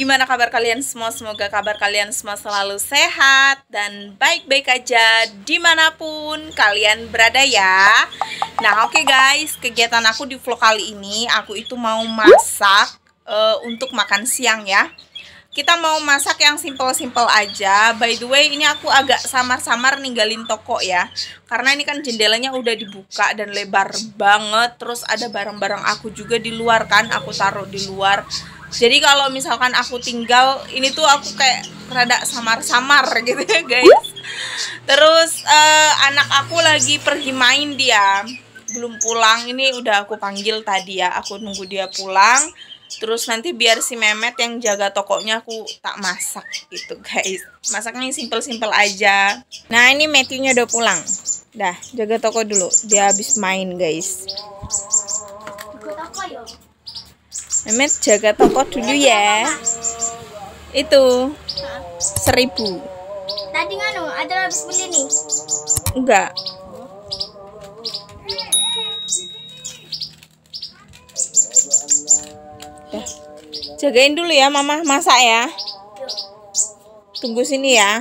Gimana kabar kalian semua? Semoga kabar kalian semua selalu sehat dan baik-baik aja dimanapun kalian berada ya Nah oke okay guys, kegiatan aku di vlog kali ini aku itu mau masak uh, untuk makan siang ya kita mau masak yang simple-simple aja By the way ini aku agak samar-samar ninggalin toko ya Karena ini kan jendelanya udah dibuka dan lebar banget Terus ada barang-barang aku juga di luar kan Aku taruh di luar jadi kalau misalkan aku tinggal ini tuh aku kayak rada samar-samar gitu ya guys terus uh, anak aku lagi pergi main dia belum pulang ini udah aku panggil tadi ya aku nunggu dia pulang terus nanti biar si Memet yang jaga tokonya aku tak masak gitu guys masaknya simple-simple aja nah ini Matthewnya udah pulang dah jaga toko dulu dia habis main guys ikut yuk Mehmet jaga toko dulu ya. Itu seribu. Tadi nganu ada habis beli nih? Enggak. Jagain dulu ya, Mama masak ya. Tunggu sini ya.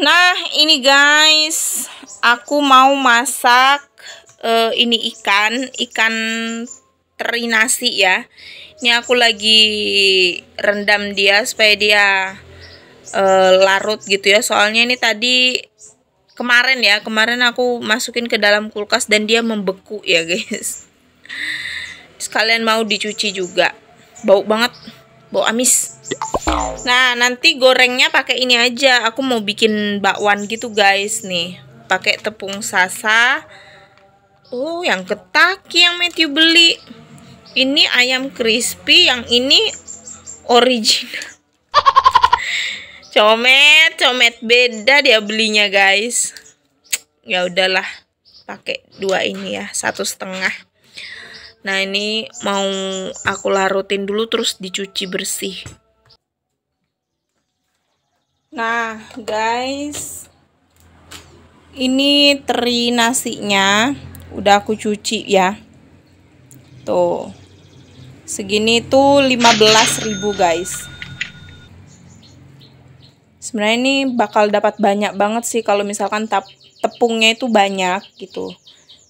Nah, ini guys, aku mau masak uh, ini ikan ikan terinasi ya ini aku lagi rendam dia supaya dia uh, larut gitu ya soalnya ini tadi kemarin ya kemarin aku masukin ke dalam kulkas dan dia membeku ya guys sekalian mau dicuci juga bau banget bau amis nah nanti gorengnya pakai ini aja aku mau bikin bakwan gitu guys nih pakai tepung sasa Oh, yang ketaki yang Matthew beli. Ini ayam crispy, yang ini original. comet, comet beda dia belinya guys. Ya udahlah, pakai dua ini ya, satu setengah. Nah ini mau aku larutin dulu terus dicuci bersih. Nah guys, ini teri nasinya udah aku cuci ya tuh segini tuh ribu guys sebenarnya ini bakal dapat banyak banget sih kalau misalkan tepungnya itu banyak gitu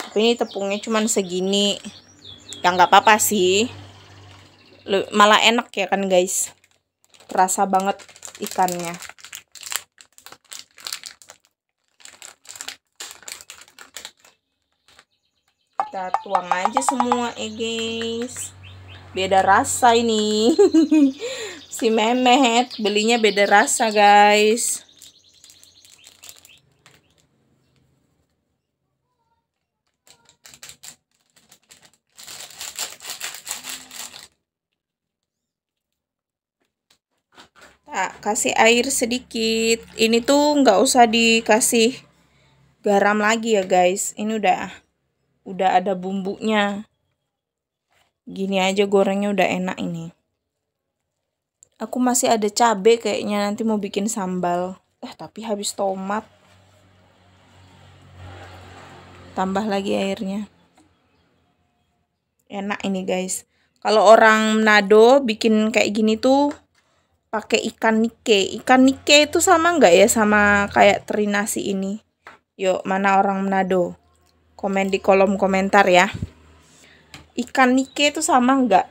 tapi ini tepungnya cuman segini ya nggak apa-apa sih malah enak ya kan guys terasa banget ikannya kita tuang aja semua eh guys beda rasa ini si memet belinya beda rasa guys tak kasih air sedikit ini tuh nggak usah dikasih garam lagi ya guys ini udah udah ada bumbunya gini aja gorengnya udah enak ini aku masih ada cabe kayaknya nanti mau bikin sambal eh tapi habis tomat tambah lagi airnya enak ini guys kalau orang Nado bikin kayak gini tuh pakai ikan nike ikan nike itu sama nggak ya sama kayak terinasi ini yuk mana orang Nado komen di kolom komentar ya ikan nike itu sama enggak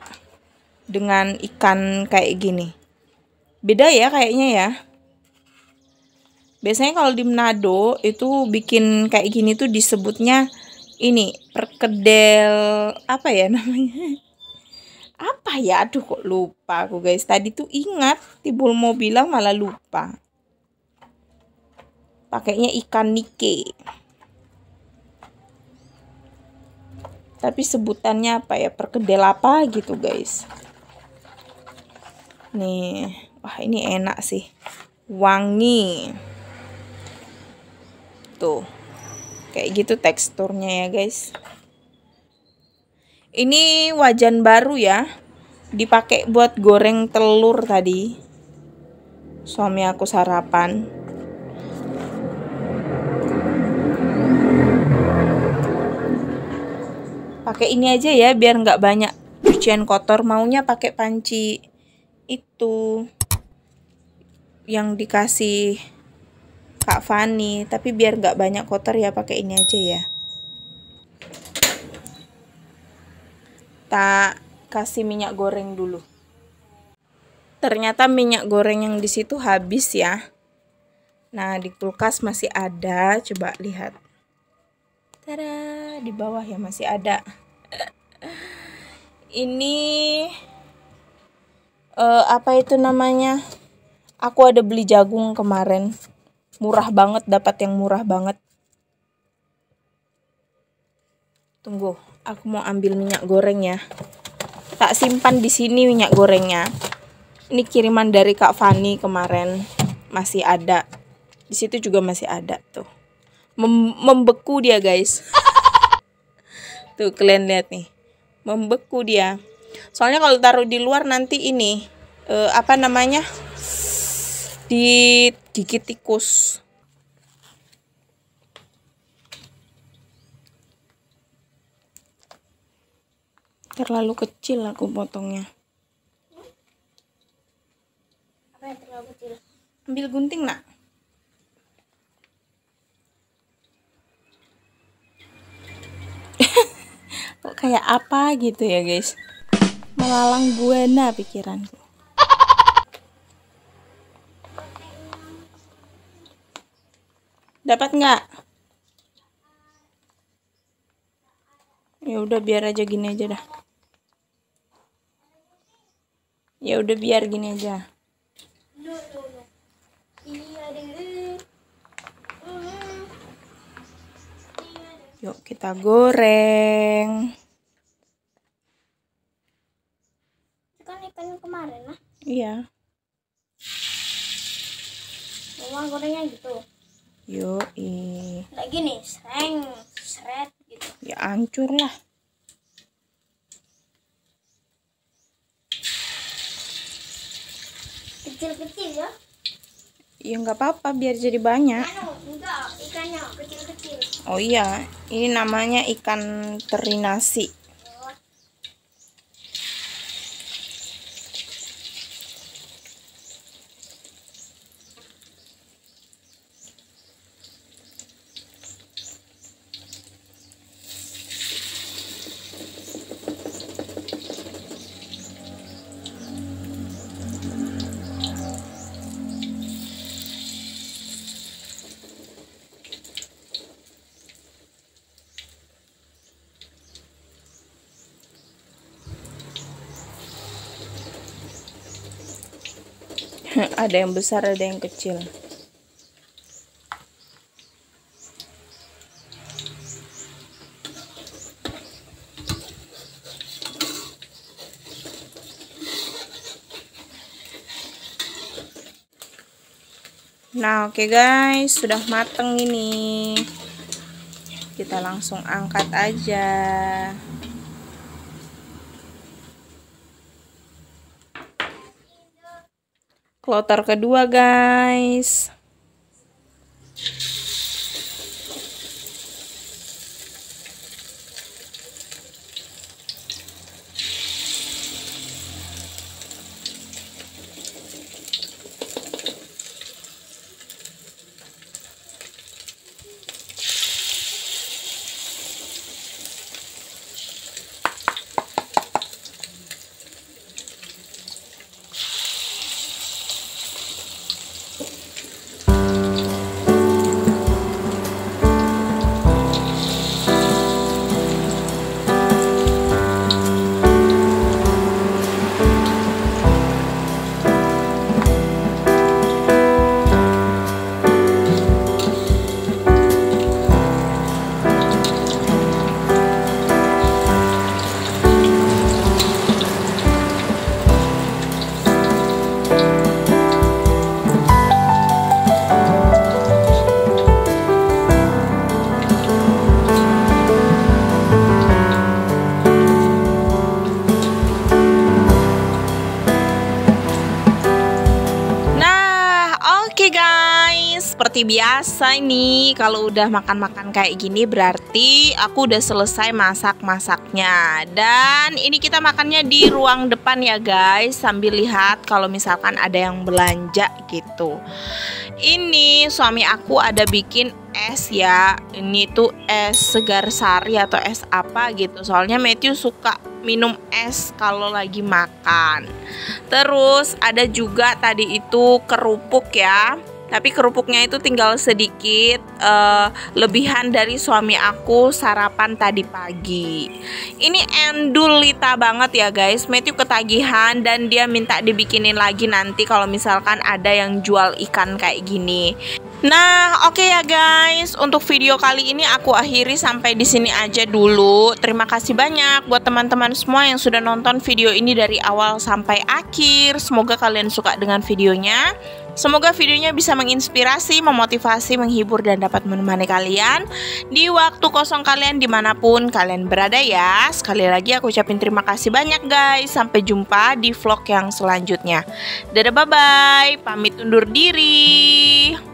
dengan ikan kayak gini beda ya kayaknya ya biasanya kalau di Manado itu bikin kayak gini tuh disebutnya ini perkedel apa ya namanya apa ya aduh kok lupa aku guys tadi tuh ingat tibul mau bilang malah lupa pakainya ikan nike tapi sebutannya apa ya perkedel apa gitu guys nih wah ini enak sih wangi tuh kayak gitu teksturnya ya guys ini wajan baru ya dipakai buat goreng telur tadi suami aku sarapan pakai ini aja ya biar nggak banyak cucian kotor maunya pakai panci itu yang dikasih Kak Fani tapi biar nggak banyak kotor ya pakai ini aja ya tak kasih minyak goreng dulu ternyata minyak goreng yang disitu habis ya nah di kulkas masih ada coba lihat Tada, di bawah ya masih ada. Ini uh, apa itu namanya? Aku ada beli jagung kemarin. Murah banget, dapat yang murah banget. Tunggu, aku mau ambil minyak goreng ya. Tak simpan di sini minyak gorengnya. Ini kiriman dari Kak Fani kemarin. Masih ada. Di situ juga masih ada tuh. Mem membeku dia guys tuh kalian lihat nih membeku dia soalnya kalau taruh di luar nanti ini uh, apa namanya di digigit tikus terlalu kecil aku potongnya ambil gunting nak kok kayak apa gitu ya guys melalang buana pikiranku dapat nggak ya udah biar aja gini aja dah ya udah biar gini aja Yuk kita goreng. Ikan ikan kemarin lah. Iya. Rumah gorengnya gitu. Yuk i. Lagi nih, sereng, seret gitu. Ya hancur lah. Kecil-kecil ya ya nggak apa-apa biar jadi banyak oh iya ini namanya ikan terinasi ada yang besar ada yang kecil Nah, oke okay guys, sudah mateng ini. Kita langsung angkat aja. kloter kedua guys seperti biasa ini, kalau udah makan-makan kayak gini berarti aku udah selesai masak-masaknya. Dan ini kita makannya di ruang depan ya guys, sambil lihat kalau misalkan ada yang belanja gitu. Ini suami aku ada bikin es ya. Ini tuh es segar sari atau es apa gitu. Soalnya Matthew suka minum es kalau lagi makan. Terus ada juga tadi itu kerupuk ya tapi kerupuknya itu tinggal sedikit uh, lebihan dari suami aku sarapan tadi pagi ini endulita banget ya guys Matthew ketagihan dan dia minta dibikinin lagi nanti kalau misalkan ada yang jual ikan kayak gini Nah, oke okay ya guys, untuk video kali ini aku akhiri sampai di sini aja dulu. Terima kasih banyak buat teman-teman semua yang sudah nonton video ini dari awal sampai akhir. Semoga kalian suka dengan videonya. Semoga videonya bisa menginspirasi, memotivasi, menghibur, dan dapat menemani kalian di waktu kosong kalian dimanapun kalian berada ya. Sekali lagi aku ucapin terima kasih banyak guys. Sampai jumpa di vlog yang selanjutnya. Dadah bye-bye, pamit undur diri.